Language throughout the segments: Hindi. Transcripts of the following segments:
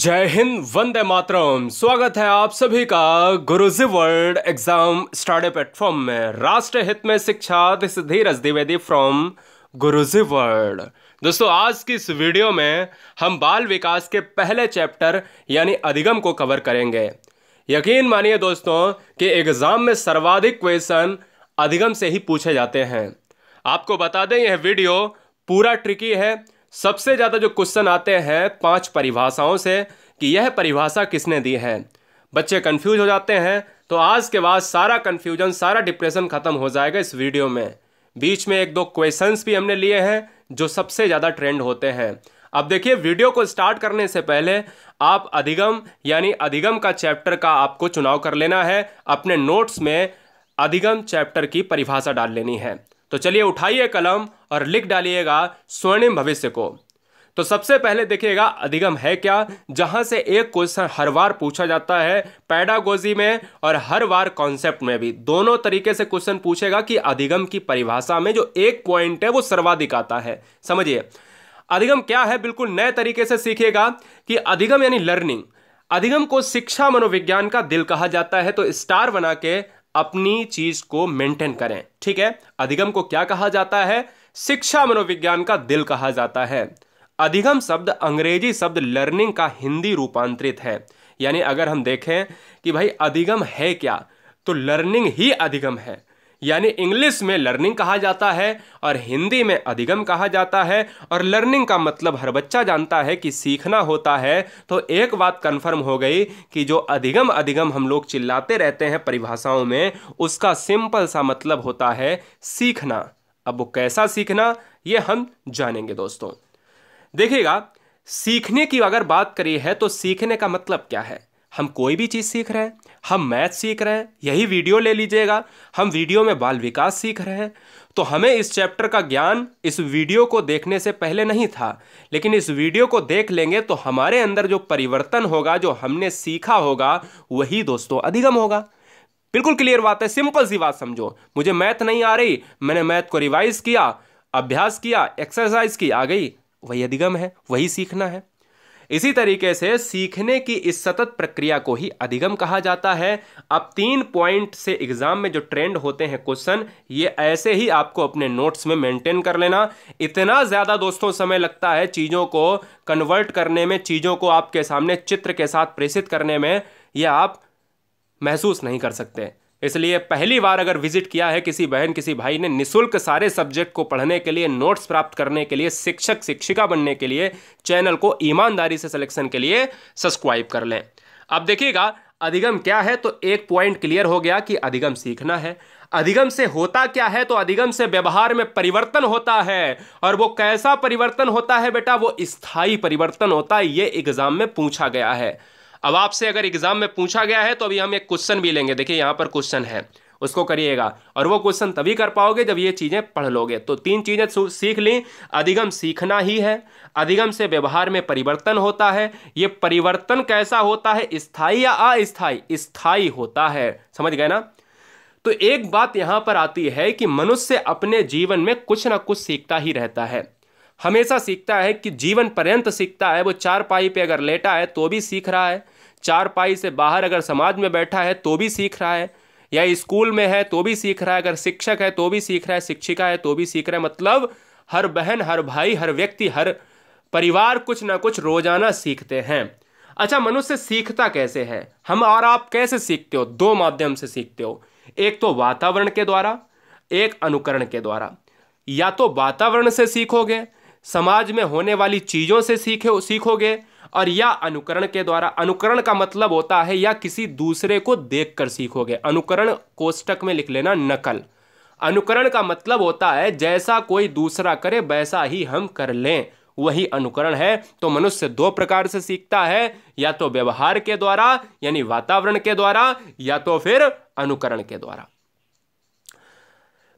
जय हिंद वंदे मातरम स्वागत है आप सभी का Guruji world exam study platform में राष्ट्र हित में शिक्षा this Dheeraj Dwivedi from Guruji world दोस्तों आज की इस वीडियो में हम बाल विकास के पहले चैप्टर यानी अधिगम को कवर करेंगे यकीन मानिए दोस्तों कि एग्जाम में सर्वाधिक क्वेश्चन अधिगम से ही पूछे जाते हैं आपको बता दें यह वीडियो पूरा ट्रिकी है सबसे ज़्यादा जो क्वेश्चन आते हैं पांच परिभाषाओं से कि यह परिभाषा किसने दी है बच्चे कंफ्यूज हो जाते हैं तो आज के बाद सारा कन्फ्यूजन सारा डिप्रेशन ख़त्म हो जाएगा इस वीडियो में बीच में एक दो क्वेश्चंस भी हमने लिए हैं जो सबसे ज़्यादा ट्रेंड होते हैं अब देखिए वीडियो को स्टार्ट करने से पहले आप अधिगम यानी अधिगम का चैप्टर का आपको चुनाव कर लेना है अपने नोट्स में अधिगम चैप्टर की परिभाषा डाल लेनी है तो चलिए उठाइए कलम और लिख डालिएगा स्वर्णिम भविष्य को तो सबसे पहले देखिएगा अधिगम है क्या जहां से एक क्वेश्चन हर बार पूछा जाता है पैडागोजी में और हर बार कॉन्सेप्ट में भी दोनों तरीके से क्वेश्चन पूछेगा कि अधिगम की परिभाषा में जो एक पॉइंट है वो सर्वाधिक आता है समझिए अधिगम क्या है बिल्कुल नए तरीके से सीखेगा कि अधिगम यानी लर्निंग अधिगम को शिक्षा मनोविज्ञान का दिल कहा जाता है तो स्टार बना के अपनी चीज को मेंटेन करें ठीक है अधिगम को क्या कहा जाता है शिक्षा मनोविज्ञान का दिल कहा जाता है अधिगम शब्द अंग्रेजी शब्द लर्निंग का हिंदी रूपांतरित है यानी अगर हम देखें कि भाई अधिगम है क्या तो लर्निंग ही अधिगम है यानी इंग्लिश में लर्निंग कहा जाता है और हिंदी में अधिगम कहा जाता है और लर्निंग का मतलब हर बच्चा जानता है कि सीखना होता है तो एक बात कंफर्म हो गई कि जो अधिगम अधिगम हम लोग चिल्लाते रहते हैं परिभाषाओं में उसका सिंपल सा मतलब होता है सीखना अब वो कैसा सीखना ये हम जानेंगे दोस्तों देखिएगा सीखने की अगर बात करी है तो सीखने का मतलब क्या है हम कोई भी चीज़ सीख रहे हैं हम मैथ सीख रहे हैं यही वीडियो ले लीजिएगा हम वीडियो में बाल विकास सीख रहे हैं तो हमें इस चैप्टर का ज्ञान इस वीडियो को देखने से पहले नहीं था लेकिन इस वीडियो को देख लेंगे तो हमारे अंदर जो परिवर्तन होगा जो हमने सीखा होगा वही दोस्तों अधिगम होगा बिल्कुल क्लियर बात है सिंपल सी बात समझो मुझे मैथ नहीं आ रही मैंने मैथ को रिवाइज किया अभ्यास किया एक्सरसाइज की आ गई वही अधिगम है वही सीखना है इसी तरीके से सीखने की इस सतत प्रक्रिया को ही अधिगम कहा जाता है अब तीन पॉइंट से एग्जाम में जो ट्रेंड होते हैं क्वेश्चन ये ऐसे ही आपको अपने नोट्स में मेंटेन कर लेना इतना ज़्यादा दोस्तों समय लगता है चीज़ों को कन्वर्ट करने में चीज़ों को आपके सामने चित्र के साथ प्रेषित करने में यह आप महसूस नहीं कर सकते इसलिए पहली बार अगर विजिट किया है किसी बहन किसी भाई ने निशुल्क सारे सब्जेक्ट को पढ़ने के लिए नोट्स प्राप्त करने के लिए शिक्षक शिक्षिका बनने के लिए चैनल को ईमानदारी से सिलेक्शन के लिए सब्सक्राइब कर लें अब देखिएगा अधिगम क्या है तो एक पॉइंट क्लियर हो गया कि अधिगम सीखना है अधिगम से होता क्या है तो अधिगम से व्यवहार में परिवर्तन होता है और वो कैसा परिवर्तन होता है बेटा वो स्थायी परिवर्तन होता है ये एग्जाम में पूछा गया है अब आपसे अगर एग्ज़ाम में पूछा गया है तो अभी हम एक क्वेश्चन भी लेंगे देखिए यहाँ पर क्वेश्चन है उसको करिएगा और वो क्वेश्चन तभी कर पाओगे जब ये चीज़ें पढ़ लोगे तो तीन चीज़ें सीख ली अधिगम सीखना ही है अधिगम से व्यवहार में परिवर्तन होता है ये परिवर्तन कैसा होता है स्थाई या अस्थाई स्थाई होता है समझ गए ना तो एक बात यहाँ पर आती है कि मनुष्य अपने जीवन में कुछ ना कुछ सीखता ही रहता है हमेशा सीखता है कि जीवन पर्यंत सीखता है वो चार पाई पे अगर लेटा है तो भी सीख रहा है चार पाई से बाहर अगर समाज में बैठा है तो भी सीख रहा है या स्कूल में है तो भी सीख रहा है अगर शिक्षक है तो भी सीख रहा है शिक्षिका है तो भी सीख रहा है मतलब हर बहन हर भाई हर व्यक्ति हर परिवार कुछ ना कुछ रोजाना सीखते हैं अच्छा मनुष्य सीखता कैसे है हम और आप कैसे सीखते हो दो माध्यम से सीखते हो एक तो वातावरण के द्वारा एक अनुकरण के द्वारा या तो वातावरण से सीखोगे समाज में होने वाली चीज़ों से सीखे सीखोगे और या अनुकरण के द्वारा अनुकरण का मतलब होता है या किसी दूसरे को देखकर सीखोगे अनुकरण कोष्टक में लिख लेना नकल अनुकरण का मतलब होता है जैसा कोई दूसरा करे वैसा ही हम कर लें वही अनुकरण है तो मनुष्य दो प्रकार से सीखता है या तो व्यवहार के द्वारा यानी वातावरण के द्वारा या तो फिर अनुकरण के द्वारा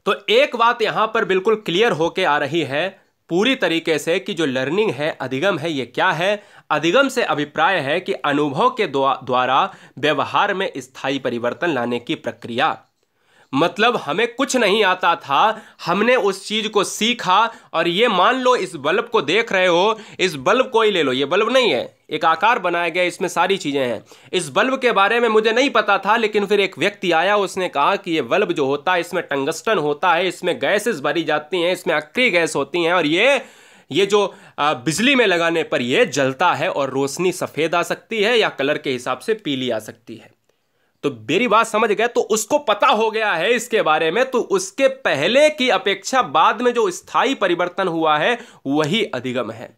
तो एक बात यहां पर बिल्कुल क्लियर होके आ रही है पूरी तरीके से कि जो लर्निंग है अधिगम है ये क्या है अधिगम से अभिप्राय है कि अनुभव के द्वारा व्यवहार में स्थायी परिवर्तन लाने की प्रक्रिया मतलब हमें कुछ नहीं आता था हमने उस चीज़ को सीखा और ये मान लो इस बल्ब को देख रहे हो इस बल्ब को ही ले लो ये बल्ब नहीं है एक आकार बनाया गया इसमें सारी चीज़ें हैं इस बल्ब के बारे में मुझे नहीं पता था लेकिन फिर एक व्यक्ति आया उसने कहा कि ये बल्ब जो होता है इसमें टंगस्टन होता है इसमें गैसेस भरी जाती हैं इसमें अक्री गैस होती हैं और ये ये जो बिजली में लगाने पर यह जलता है और रोशनी सफ़ेद आ सकती है या कलर के हिसाब से पीली आ सकती है तो मेरी बात समझ गए तो उसको पता हो गया है इसके बारे में तो उसके पहले की अपेक्षा बाद में जो स्थायी परिवर्तन हुआ है वही अधिगम है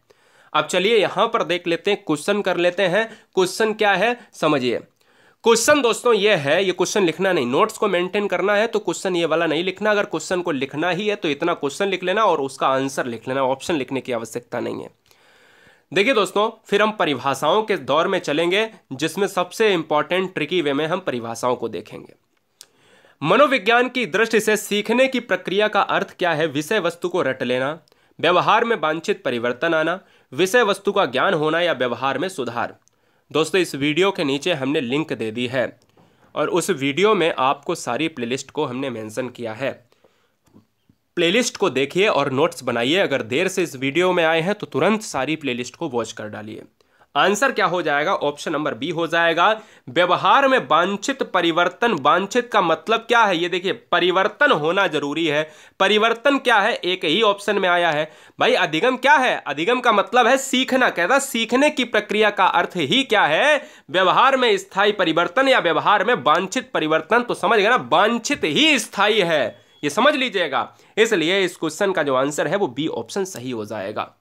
अब चलिए यहां पर देख लेते हैं क्वेश्चन कर लेते हैं क्वेश्चन क्या है समझिए क्वेश्चन दोस्तों ये है ये क्वेश्चन लिखना नहीं नोट्स को मेंटेन करना है तो क्वेश्चन ये वाला नहीं लिखना अगर क्वेश्चन को लिखना ही है तो इतना क्वेश्चन लिख लेना और उसका आंसर लिख लेना ऑप्शन लिखने की आवश्यकता नहीं है देखिए दोस्तों फिर हम परिभाषाओं के दौर में चलेंगे जिसमें सबसे इंपॉर्टेंट ट्रिकी वे में हम परिभाषाओं को देखेंगे मनोविज्ञान की दृष्टि से सीखने की प्रक्रिया का अर्थ क्या है विषय वस्तु को रट लेना व्यवहार में वांछित परिवर्तन आना विषय वस्तु का ज्ञान होना या व्यवहार में सुधार दोस्तों इस वीडियो के नीचे हमने लिंक दे दी है और उस वीडियो में आपको सारी प्लेलिस्ट को हमने मेंशन किया है प्लेलिस्ट को देखिए और नोट्स बनाइए अगर देर से इस वीडियो में आए हैं तो तुरंत सारी प्लेलिस्ट को वॉच कर डालिए आंसर क्या हो जाएगा ऑप्शन नंबर बी हो जाएगा व्यवहार में वांछित परिवर्तन वांछित का मतलब क्या है ये देखिए परिवर्तन होना जरूरी है परिवर्तन क्या है एक ही ऑप्शन में आया है भाई अधिगम क्या है अधिगम का मतलब है सीखना कहता सीखने की प्रक्रिया का अर्थ ही क्या है व्यवहार में स्थायी परिवर्तन या व्यवहार में वांछित परिवर्तन तो समझ गए ना वांछित ही स्थायी है ये समझ लीजिएगा इसलिए इस क्वेश्चन का जो आंसर है वो बी ऑप्शन सही हो जाएगा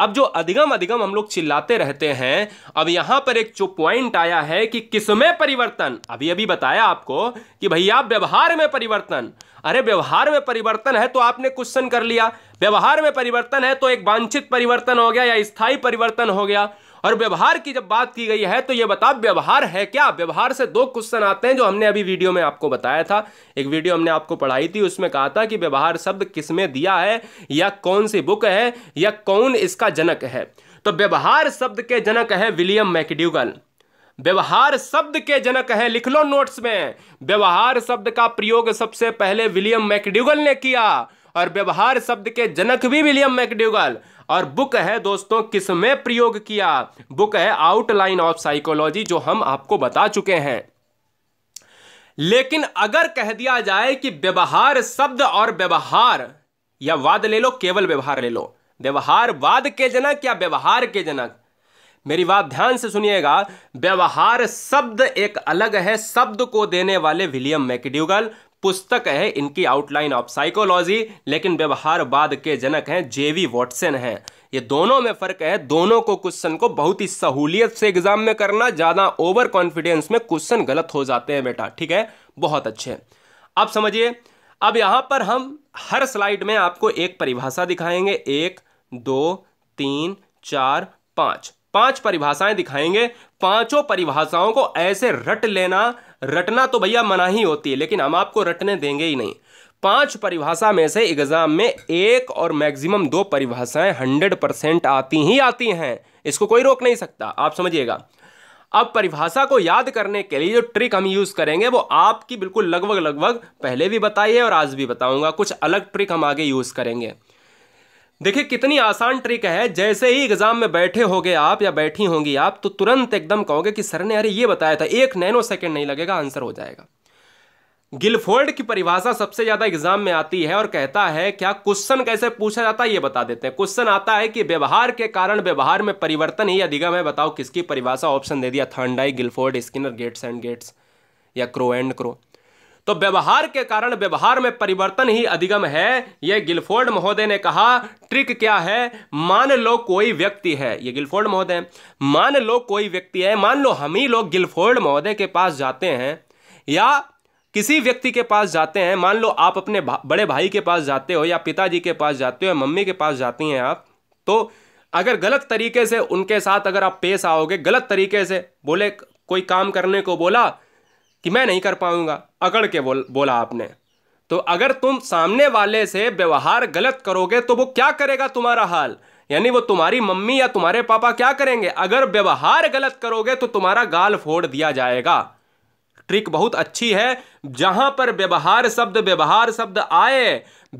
अब जो अधिगम अधिगम हम लोग चिल्लाते रहते हैं अब यहां पर एक जो पॉइंट आया है कि किसमें परिवर्तन अभी अभी बताया आपको कि भैया व्यवहार में परिवर्तन अरे व्यवहार में परिवर्तन है तो आपने क्वेश्चन कर लिया व्यवहार में परिवर्तन है तो एक वांछित परिवर्तन हो गया या स्थायी परिवर्तन हो गया और व्यवहार की जब बात की गई है तो यह बताओ व्यवहार है क्या व्यवहार से दो क्वेश्चन आते हैं जो हमने अभी वीडियो में आपको बताया था एक वीडियो हमने आपको पढ़ाई थी उसमें कहा था कि व्यवहार शब्द किसमें दिया है या कौन सी बुक है या कौन इसका जनक है तो व्यवहार शब्द के जनक है विलियम मैकड्यूगल व्यवहार शब्द के जनक है लिख लो नोट्स में व्यवहार शब्द का प्रयोग सबसे पहले विलियम मैकड्यूगल ने किया और व्यवहार शब्द के जनक भी विलियम मैकड्यूगल और बुक है दोस्तों किसमें प्रयोग किया बुक है आउटलाइन ऑफ साइकोलॉजी जो हम आपको बता चुके हैं लेकिन अगर कह दिया जाए कि व्यवहार शब्द और व्यवहार या वाद ले लो केवल व्यवहार ले लो व्यवहार वाद के जनक या व्यवहार के जनक मेरी बात ध्यान से सुनिएगा व्यवहार शब्द एक अलग है शब्द को देने वाले विलियम मैकड्यूगल पुस्तक है इनकी आउटलाइन ऑफ साइकोलॉजी लेकिन व्यवहारवाद के जनक हैं जेवी वॉटसन हैं ये दोनों में फ़र्क है दोनों को क्वेश्चन को बहुत ही सहूलियत से एग्जाम में करना ज़्यादा ओवर कॉन्फिडेंस में क्वेश्चन गलत हो जाते हैं बेटा ठीक है बहुत अच्छे अब समझिए अब यहां पर हम हर स्लाइड में आपको एक परिभाषा दिखाएंगे एक दो तीन चार पांच पांच परिभाषाएं दिखाएंगे पांचों परिभाषाओं को ऐसे रट लेना रटना तो भैया मना ही होती है लेकिन हम आपको रटने देंगे ही नहीं पांच परिभाषा में से एग्जाम में एक और मैक्सिमम दो परिभाषाएं हंड्रेड परसेंट आती ही आती हैं इसको कोई रोक नहीं सकता आप समझिएगा अब परिभाषा को याद करने के लिए जो ट्रिक हम यूज करेंगे वो आपकी बिल्कुल लगभग लगभग पहले भी बताइए और आज भी बताऊंगा कुछ अलग ट्रिक हम आगे यूज करेंगे देखिए कितनी आसान ट्रिक है जैसे ही एग्जाम में बैठे होगे आप या बैठी होंगी आप तो तुरंत एकदम कहोगे कि सर ने अरे ये बताया था एक नैनो सेकेंड नहीं लगेगा आंसर हो जाएगा गिलफोर्ड की परिभाषा सबसे ज्यादा एग्जाम में आती है और कहता है क्या क्वेश्चन कैसे पूछा जाता है ये बता देते हैं क्वेश्चन आता है कि व्यवहार के कारण व्यवहार में परिवर्तन ही अधिगम है बताओ किसकी परिभाषा ऑप्शन दे दिया Thorndike Guilford Skinner Gates and Gates या क्रो एंड क्रो तो व्यवहार के कारण व्यवहार में परिवर्तन ही अधिगम है यह गिलफोर्ड महोदय ने कहा ट्रिक क्या है मान लो कोई व्यक्ति है ये गिलफोर्ड महोदय मान लो कोई व्यक्ति है मान लो हम ही लोग गिलफोर्ड महोदय के पास जाते हैं या किसी व्यक्ति के पास जाते हैं मान लो आप अपने भा, बड़े भाई के पास जाते हो या पिताजी के पास जाते हो या मम्मी के पास जाती हैं आप तो अगर गलत तरीके से उनके साथ अगर आप पेश आओगे गलत तरीके से बोले कोई काम करने को बोला कि मैं नहीं कर पाऊंगा अकड़ के बोल बोला आपने तो अगर तुम सामने वाले से व्यवहार गलत करोगे तो वो क्या करेगा तुम्हारा हाल यानी वो तुम्हारी मम्मी या तुम्हारे पापा क्या करेंगे अगर व्यवहार गलत करोगे तो तुम्हारा गाल फोड़ दिया जाएगा ट्रिक बहुत अच्छी है जहां पर व्यवहार शब्द व्यवहार शब्द आए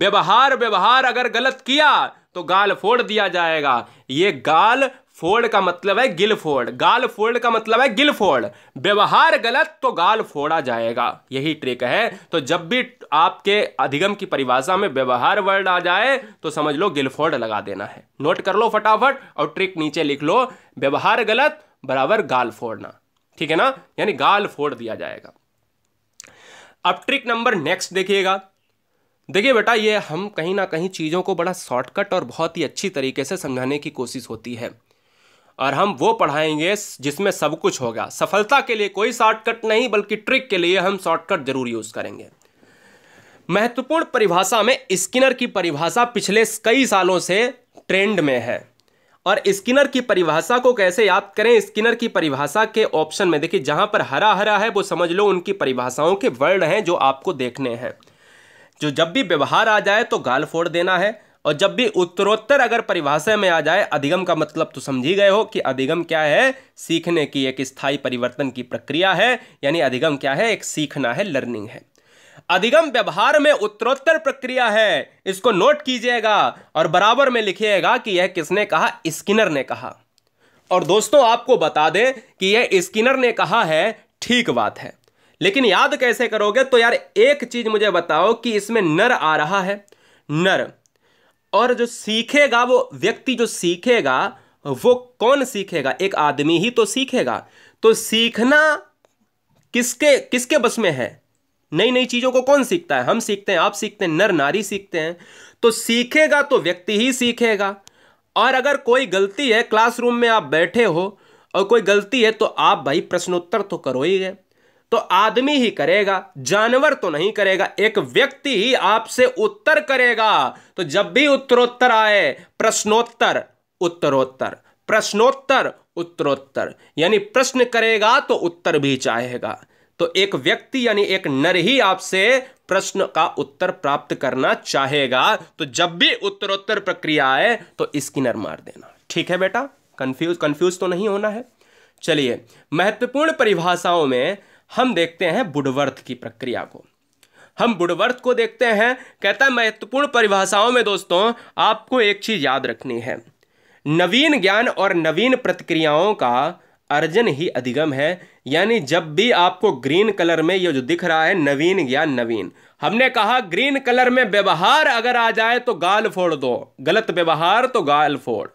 व्यवहार व्यवहार अगर गलत किया तो गाल फोड़ दिया जाएगा ये गाल फोर्ड का मतलब है गिल फोर्ड गाल फोल्ड का मतलब है गिल फोर्ड व्यवहार गलत तो गाल फोड़ा जाएगा यही ट्रिक है तो जब भी आपके अधिगम की परिभाषा में व्यवहार वर्ड आ जाए तो समझ लो गिल फोर्ड लगा देना है नोट कर लो फटाफट और ट्रिक नीचे लिख लो व्यवहार गलत बराबर गाल फोड़ना ठीक है ना यानी गाल फोड़ दिया जाएगा अब ट्रिक नंबर नेक्स्ट देखिएगा देखिए बेटा ये हम कहीं ना कहीं चीज़ों को बड़ा शॉर्टकट और बहुत ही अच्छी तरीके से समझाने की कोशिश होती है और हम वो पढ़ाएंगे जिसमें सब कुछ होगा सफलता के लिए कोई शॉर्टकट नहीं बल्कि ट्रिक के लिए हम शॉर्टकट जरूर यूज़ करेंगे महत्वपूर्ण परिभाषा में स्किनर की परिभाषा पिछले कई सालों से ट्रेंड में है और स्किनर की परिभाषा को कैसे याद करें स्किनर की परिभाषा के ऑप्शन में देखिए जहां पर हरा हरा है वो समझ लो उनकी परिभाषाओं के वर्ड हैं जो आपको देखने हैं जो जब भी व्यवहार आ जाए तो गाल फोड़ देना है और जब भी उत्तरोत्तर अगर परिभाषा में आ जाए अधिगम का मतलब तो समझ ही गए हो कि अधिगम क्या है सीखने की एक स्थायी परिवर्तन की प्रक्रिया है यानी अधिगम क्या है एक सीखना है लर्निंग है अधिगम व्यवहार में उत्तरोत्तर प्रक्रिया है इसको नोट कीजिएगा और बराबर में लिखिएगा कि यह किसने कहा स्किनर ने कहा और दोस्तों आपको बता दें कि यह स्किनर ने कहा है ठीक बात है लेकिन याद कैसे करोगे तो यार एक चीज मुझे बताओ कि इसमें नर आ रहा है नर और जो सीखेगा वो व्यक्ति जो सीखेगा वो कौन सीखेगा एक आदमी ही तो सीखेगा तो सीखना किसके किसके बस में है नई नई चीज़ों को कौन सीखता है हम सीखते हैं आप सीखते हैं नर नारी सीखते हैं तो सीखेगा तो व्यक्ति ही सीखेगा और अगर कोई गलती है क्लासरूम में आप बैठे हो और कोई गलती है तो आप भाई प्रश्नोत्तर तो करो ही है तो आदमी ही करेगा जानवर तो नहीं करेगा एक व्यक्ति ही आपसे उत्तर करेगा तो जब भी उत्तरोत्तर आए प्रश्नोत्तर उत्तरोत्तर प्रश्नोत्तर उत्तरोत्तर यानी प्रश्न करेगा तो उत्तर भी चाहेगा तो एक व्यक्ति यानी एक नर ही आपसे प्रश्न का उत्तर प्राप्त करना चाहेगा तो जब भी उत्तरोत्तर प्रक्रिया आए तो इसकी नर मार देना ठीक है बेटा कंफ्यूज कंफ्यूज तो नहीं होना है चलिए महत्वपूर्ण परिभाषाओं में हम देखते हैं बुडवर्थ की प्रक्रिया को हम बुडवर्थ को देखते हैं कहता है महत्वपूर्ण परिभाषाओं में दोस्तों आपको एक चीज याद रखनी है नवीन ज्ञान और नवीन प्रतिक्रियाओं का अर्जन ही अधिगम है यानी जब भी आपको ग्रीन कलर में ये जो दिख रहा है नवीन ज्ञान नवीन हमने कहा ग्रीन कलर में व्यवहार अगर आ जाए तो गाल फोड़ दो गलत व्यवहार तो गाल फोड़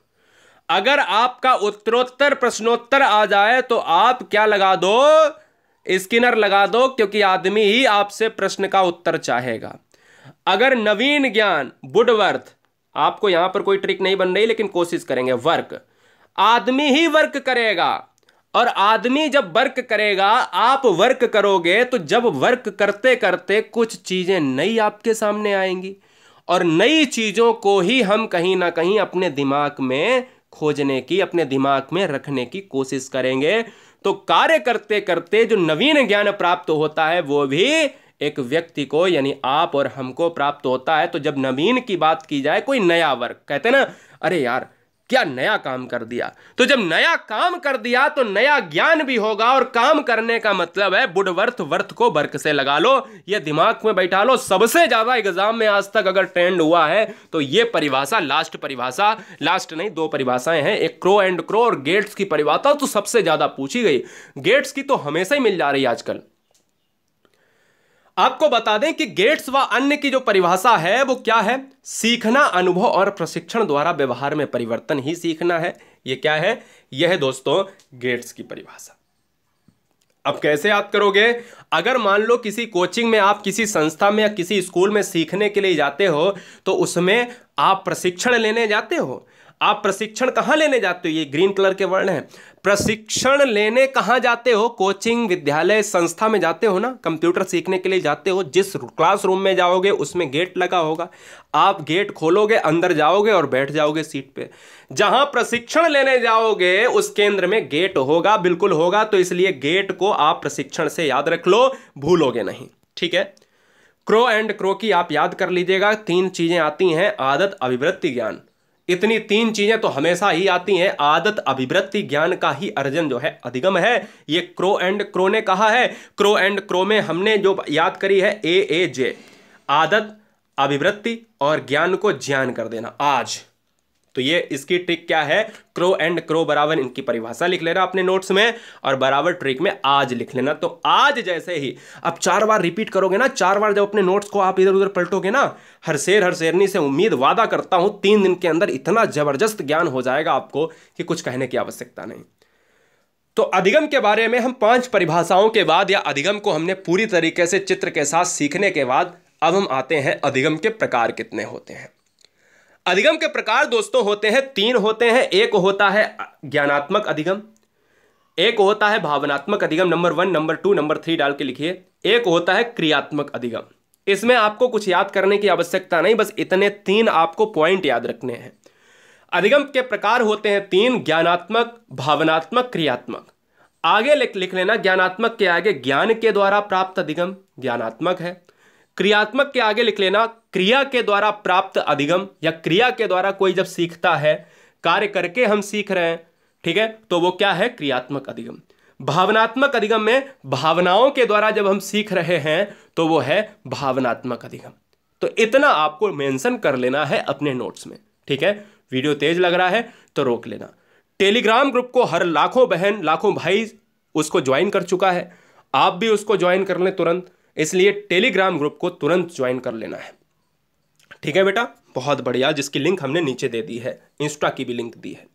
अगर आपका उत्तरोत्तर प्रश्नोत्तर आ जाए तो आप क्या लगा दो स्किनर लगा दो क्योंकि आदमी ही आपसे प्रश्न का उत्तर चाहेगा अगर नवीन ज्ञान बुडवर्थ आपको यहां पर कोई ट्रिक नहीं बन रही लेकिन कोशिश करेंगे वर्क आदमी ही वर्क करेगा और आदमी जब वर्क करेगा आप वर्क करोगे तो जब वर्क करते करते कुछ चीजें नई आपके सामने आएंगी और नई चीजों को ही हम कहीं ना कहीं अपने दिमाग में खोजने की अपने दिमाग में रखने की कोशिश करेंगे तो कार्य करते करते जो नवीन ज्ञान प्राप्त होता है वो भी एक व्यक्ति को यानी आप और हमको प्राप्त होता है तो जब नवीन की बात की जाए कोई नया वर्ग कहते ना अरे यार क्या नया काम कर दिया तो जब नया काम कर दिया तो नया ज्ञान भी होगा और काम करने का मतलब है बुढ़ वर्थ वर्थ को वर्क से लगा लो ये दिमाग में बैठा लो सबसे ज्यादा एग्जाम में आज तक अगर ट्रेंड हुआ है तो ये परिभाषा लास्ट परिभाषा लास्ट नहीं दो परिभाषाएं हैं एक क्रो एंड क्रो और गेट्स की परिभाषा तो सबसे ज्यादा पूछी गई गेट्स की तो हमेशा ही मिल जा रही है आजकल आपको बता दें कि गेट्स व अन्य की जो परिभाषा है वो क्या है सीखना अनुभव और प्रशिक्षण द्वारा व्यवहार में परिवर्तन ही सीखना है ये क्या है यह है दोस्तों गेट्स की परिभाषा अब कैसे याद करोगे अगर मान लो किसी कोचिंग में आप किसी संस्था में या किसी स्कूल में सीखने के लिए जाते हो तो उसमें आप प्रशिक्षण लेने जाते हो आप प्रशिक्षण कहाँ लेने जाते हो ये ग्रीन कलर के वर्ण हैं प्रशिक्षण लेने कहाँ जाते हो कोचिंग विद्यालय संस्था में जाते हो ना कंप्यूटर सीखने के लिए जाते हो जिस क्लासरूम में जाओगे उसमें गेट लगा होगा आप गेट खोलोगे अंदर जाओगे और बैठ जाओगे सीट पे जहां प्रशिक्षण लेने जाओगे उस केंद्र में गेट होगा बिल्कुल होगा तो इसलिए गेट को आप प्रशिक्षण से याद रख लो भूलोगे नहीं ठीक है क्रो एंड क्रो की आप याद कर लीजिएगा तीन चीजें आती हैं आदत अभिवृत्ति ज्ञान इतनी तीन चीजें तो हमेशा ही आती हैं आदत अभिवृत्ति ज्ञान का ही अर्जन जो है अधिगम है ये क्रो एंड क्रो ने कहा है क्रो एंड क्रो में हमने जो याद करी है ए ए जे आदत अभिवृत्ति और ज्ञान को ज्ञान कर देना आज तो ये इसकी ट्रिक क्या है क्रो एंड क्रो बराबर इनकी परिभाषा लिख लेना अपने नोट्स में और बराबर ट्रिक में आज लिख लेना तो आज जैसे ही अब चार बार रिपीट करोगे ना चार बार जब अपने नोट्स को आप इधर उधर पलटोगे ना हर शेर हर शेरनी से उम्मीद वादा करता हूं तीन दिन के अंदर इतना जबरदस्त ज्ञान हो जाएगा आपको कि कुछ कहने की आवश्यकता नहीं तो अधिगम के बारे में हम पांच परिभाषाओं के बाद या अधिगम को हमने पूरी तरीके से चित्र के साथ सीखने के बाद अब हम आते हैं अधिगम के प्रकार कितने होते हैं अधिगम के प्रकार दोस्तों होते हैं तीन होते हैं एक होता है ज्ञानात्मक अधिगम एक होता है भावनात्मक अधिगम number one number two number three डाल के लिखिए एक होता है क्रियात्मक अधिगम इसमें आपको कुछ याद करने की आवश्यकता नहीं बस इतने तीन आपको पॉइंट याद रखने हैं अधिगम के प्रकार होते हैं तीन ज्ञानात्मक भावनात्मक क्रियात्मक आगे लिख लिख लेना ज्ञानात्मक के आगे ज्ञान के द्वारा प्राप्त अधिगम ज्ञानात्मक है क्रियात्मक के आगे लिख लेना क्रिया के द्वारा प्राप्त अधिगम या क्रिया के द्वारा कोई जब सीखता है कार्य करके हम सीख रहे हैं ठीक है तो वो क्या है क्रियात्मक अधिगम भावनात्मक अधिगम में भावनाओं के द्वारा जब हम सीख रहे हैं तो वो है भावनात्मक अधिगम तो इतना आपको मेंशन कर लेना है अपने नोट्स में ठीक है वीडियो तेज लग रहा है तो रोक लेना टेलीग्राम ग्रुप को हर लाखों बहन लाखों भाई उसको ज्वाइन कर चुका है आप भी उसको ज्वाइन कर लें तुरंत इसलिए टेलीग्राम ग्रुप को तुरंत ज्वाइन कर लेना है ठीक है बेटा बहुत बढ़िया जिसकी लिंक हमने नीचे दे दी है इंस्टा की भी लिंक दी है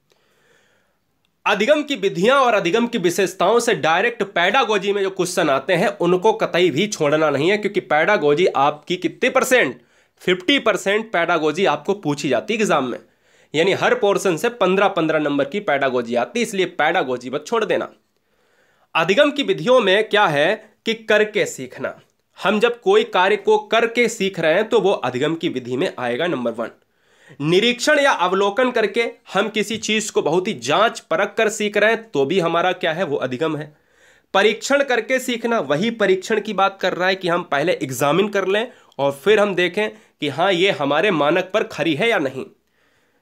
अधिगम की विधियां और अधिगम की विशेषताओं से डायरेक्ट पैडागोजी में जो क्वेश्चन आते हैं उनको कतई भी छोड़ना नहीं है क्योंकि पैडागोजी आपकी कितने परसेंट फिफ्टी परसेंट पैडागोजी आपको पूछी जाती है एग्जाम में यानी हर पोर्शन से पंद्रह पंद्रह नंबर की पैडागोजी आती है इसलिए पैडागोजी मत छोड़ देना अधिगम की विधियों में क्या है कि करके सीखना हम जब कोई कार्य को करके सीख रहे हैं तो वो अधिगम की विधि में आएगा नंबर वन निरीक्षण या अवलोकन करके हम किसी चीज को बहुत ही जांच परख कर सीख रहे हैं तो भी हमारा क्या है वो अधिगम है परीक्षण करके सीखना वही परीक्षण की बात कर रहा है कि हम पहले एग्जामिन कर लें और फिर हम देखें कि हाँ ये हमारे मानक पर खरी है या नहीं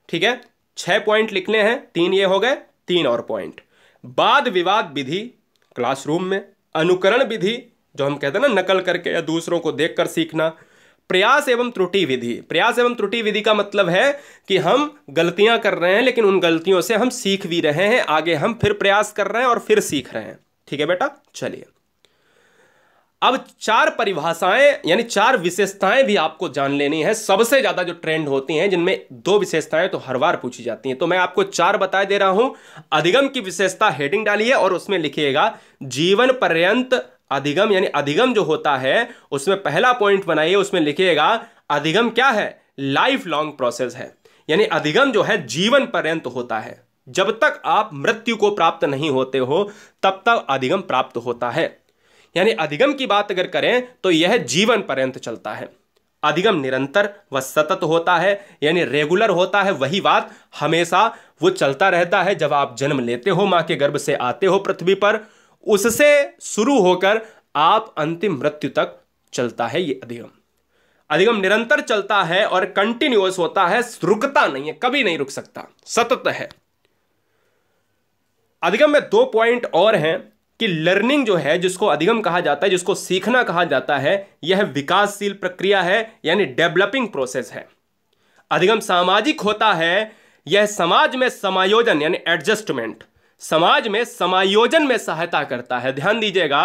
ठीक है छह पॉइंट लिखने हैं तीन ये हो गए तीन और पॉइंट वाद विवाद विधि क्लासरूम में अनुकरण विधि जो हम कहते हैं ना नकल करके या दूसरों को देखकर सीखना प्रयास एवं त्रुटि विधि प्रयास एवं त्रुटि विधि का मतलब है कि हम गलतियां कर रहे हैं लेकिन उन गलतियों से हम सीख भी रहे हैं आगे हम फिर प्रयास कर रहे हैं और फिर सीख रहे हैं ठीक है बेटा चलिए अब चार परिभाषाएं यानी चार विशेषताएं भी आपको जान लेनी है सबसे ज्यादा जो ट्रेंड होती हैं जिनमें दो विशेषताएं तो हर बार पूछी जाती हैं तो मैं आपको चार बताए दे रहा हूं अधिगम की विशेषता हेडिंग डालिए और उसमें लिखिएगा जीवन पर्यंत अधिगम यानी अधिगम जो होता है उसमें पहला पॉइंट बनाइए उसमें लिखिएगा अधिगम क्या है लाइफ लॉन्ग प्रोसेस है यानी अधिगम जो है जीवन पर्यंत होता है जब तक आप मृत्यु को प्राप्त नहीं होते हो तब तक अधिगम प्राप्त होता है यानी अधिगम की बात अगर करें तो यह जीवन पर्यंत चलता है अधिगम निरंतर व सतत होता है यानी रेगुलर होता है वही बात हमेशा वो चलता रहता है जब आप जन्म लेते हो मां के गर्भ से आते हो पृथ्वी पर उससे शुरू होकर आप अंतिम मृत्यु तक चलता है ये अधिगम अधिगम निरंतर चलता है और कंटिन्यूस होता है रुकता नहीं है कभी नहीं रुक सकता सतत है अधिगम में दो पॉइंट और हैं कि लर्निंग जो है जिसको अधिगम कहा जाता है जिसको सीखना कहा जाता है यह विकासशील प्रक्रिया है यानी डेवलपिंग प्रोसेस है अधिगम सामाजिक होता है यह समाज में समायोजन यानी एडजस्टमेंट समाज में समायोजन में सहायता करता है ध्यान दीजिएगा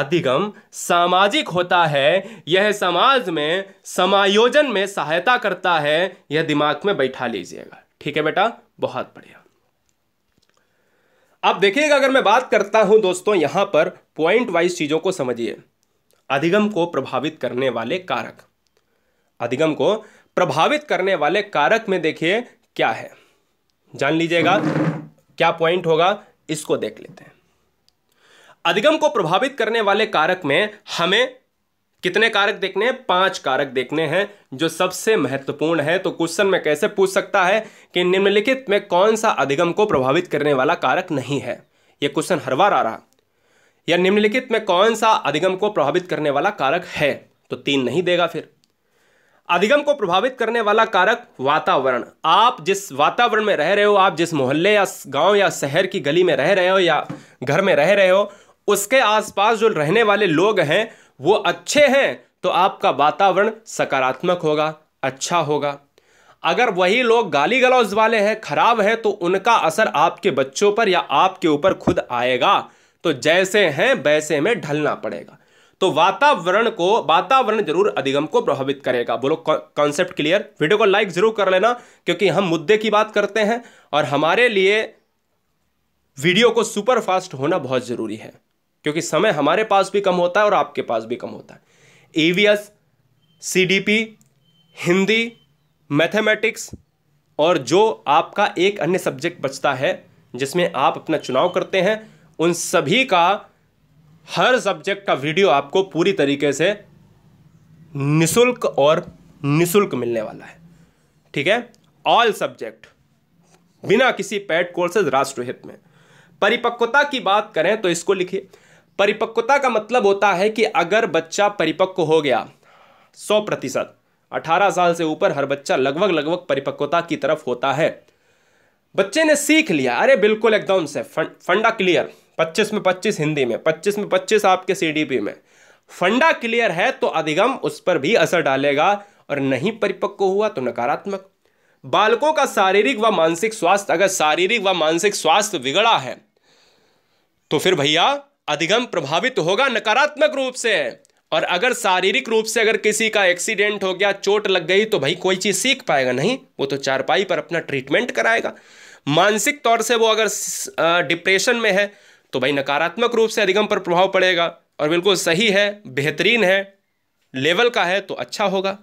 अधिगम सामाजिक होता है यह समाज में समायोजन में सहायता करता है यह दिमाग में बैठा लीजिएगा ठीक है बेटा बहुत बढ़िया अब देखिएगा अगर मैं बात करता हूं दोस्तों यहां पर पॉइंट वाइज चीजों को समझिए अधिगम को प्रभावित करने वाले कारक अधिगम को प्रभावित करने वाले कारक में देखिए क्या है जान लीजिएगा क्या पॉइंट होगा इसको देख लेते हैं अधिगम को प्रभावित करने वाले कारक में हमें कितने कारक देखने हैं पांच कारक देखने हैं जो सबसे महत्वपूर्ण है तो क्वेश्चन में कैसे पूछ सकता है कि निम्नलिखित में कौन सा अधिगम को प्रभावित करने वाला कारक नहीं है यह क्वेश्चन हर बार आ रहा या निम्नलिखित में कौन सा अधिगम को प्रभावित करने वाला कारक है तो तीन नहीं देगा फिर अधिगम को प्रभावित करने वाला कारक वातावरण आप जिस वातावरण में रह रहे हो आप जिस मोहल्ले या गांव या शहर की गली में रह रहे हो या घर में रह रहे हो उसके आसपास जो रहने वाले लोग हैं वो अच्छे हैं तो आपका वातावरण सकारात्मक होगा अच्छा होगा अगर वही लोग गाली गलौज वाले हैं खराब हैं तो उनका असर आपके बच्चों पर या आपके ऊपर खुद आएगा तो जैसे हैं वैसे में ढलना पड़ेगा तो वातावरण को वातावरण जरूर अधिगम को प्रभावित करेगा बोलो कॉन्सेप्ट क्लियर वीडियो को लाइक जरूर कर लेना क्योंकि हम मुद्दे की बात करते हैं और हमारे लिए वीडियो को सुपर फास्ट होना बहुत ज़रूरी है क्योंकि समय हमारे पास भी कम होता है और आपके पास भी कम होता है EVS e CDP Hindi mathematics और जो आपका एक अन्य सब्जेक्ट बचता है जिसमें आप अपना चुनाव करते हैं उन सभी का हर सब्जेक्ट का वीडियो आपको पूरी तरीके से निशुल्क और निशुल्क मिलने वाला है ठीक है ऑल सब्जेक्ट बिना किसी पैड कोर्सेज राष्ट्रहित में परिपक्वता की बात करें तो इसको लिखिए परिपक्वता का मतलब होता है कि अगर बच्चा परिपक्व हो गया सौ प्रतिशत अठारह साल से ऊपर हर बच्चा लगभग लगभग परिपक्वता की तरफ होता है बच्चे ने सीख लिया अरे बिल्कुल एकदम से फंडा क्लियर पच्चीस में पच्चीस हिंदी में पच्चीस में पच्चीस आपके सीडीपी में फंडा क्लियर है तो अधिगम उस पर भी असर डालेगा और नहीं परिपक्व हुआ तो नकारात्मक बालकों का शारीरिक व मानसिक स्वास्थ्य अगर शारीरिक व मानसिक स्वास्थ्य बिगड़ा है तो फिर भैया अधिगम प्रभावित होगा नकारात्मक रूप से और अगर शारीरिक रूप से अगर किसी का एक्सीडेंट हो गया चोट लग गई तो भाई कोई चीज़ सीख पाएगा नहीं वो तो चारपाई पर अपना ट्रीटमेंट कराएगा मानसिक तौर से वो अगर डिप्रेशन में है तो भाई नकारात्मक रूप से अधिगम पर प्रभाव पड़ेगा और बिल्कुल सही है बेहतरीन है लेवल का है तो अच्छा होगा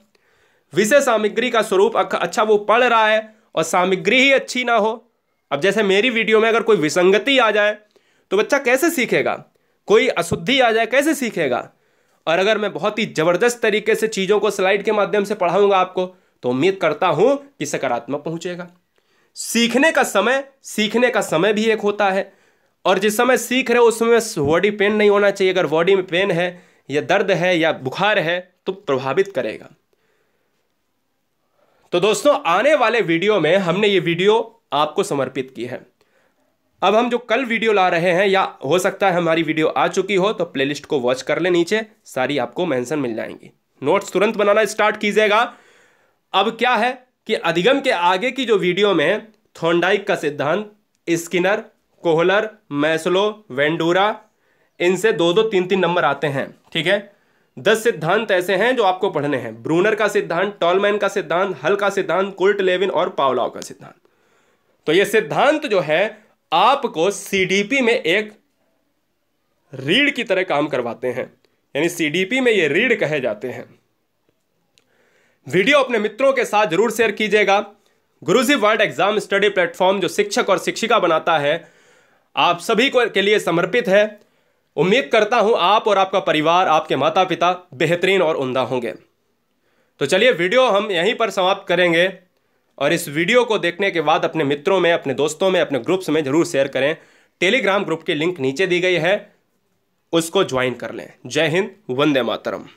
विषय सामग्री का स्वरूप अच्छा वो पढ़ रहा है और सामग्री ही अच्छी ना हो अब जैसे मेरी वीडियो में अगर कोई विसंगति आ जाए तो बच्चा कैसे सीखेगा कोई अशुद्धि आ जाए कैसे सीखेगा और अगर मैं बहुत ही ज़बरदस्त तरीके से चीज़ों को स्लाइड के माध्यम से पढ़ाऊंगा आपको तो उम्मीद करता हूं कि सकारात्मक पहुंचेगा सीखने का समय सीखने का समय भी एक होता है और जिस समय सीख रहे हो उस समय बॉडी पेन नहीं होना चाहिए अगर बॉडी में पेन है या दर्द है या बुखार है तो प्रभावित करेगा तो दोस्तों आने वाले वीडियो में हमने ये वीडियो आपको समर्पित की है अब हम जो कल वीडियो ला रहे हैं या हो सकता है हमारी वीडियो आ चुकी हो तो प्लेलिस्ट को वॉच कर ले नीचे सारी आपको मेंशन मिल जाएंगी नोट्स तुरंत बनाना स्टार्ट कीजिएगा अब क्या है कि अधिगम के आगे की जो वीडियो में थोंडाइक का सिद्धांत स्किनर कोहलर मैसलो वेंडूरा इनसे दो दो तीन तीन नंबर आते हैं ठीक है दस सिद्धांत ऐसे हैं जो आपको पढ़ने हैं ब्रूनर का सिद्धांत टॉलमैन का सिद्धांत हल का सिद्धांत कुल्ट लेविन और पावलाव का सिद्धांत तो ये सिद्धांत जो है आपको सीडीपी में एक रीढ़ की तरह काम करवाते हैं यानी सीडीपी में ये रीढ़ कहे जाते हैं वीडियो अपने मित्रों के साथ जरूर शेयर कीजिएगा गुरुजी वर्ल्ड एग्जाम स्टडी प्लेटफॉर्म जो शिक्षक और शिक्षिका बनाता है आप सभी को के लिए समर्पित है उम्मीद करता हूँ आप और आपका परिवार आपके माता पिता बेहतरीन और उमदा होंगे तो चलिए वीडियो हम यहीं पर समाप्त करेंगे और इस वीडियो को देखने के बाद अपने मित्रों में अपने दोस्तों में अपने ग्रुप्स में ज़रूर शेयर करें टेलीग्राम ग्रुप की लिंक नीचे दी गई है उसको ज्वाइन कर लें जय हिंद वंदे मातरम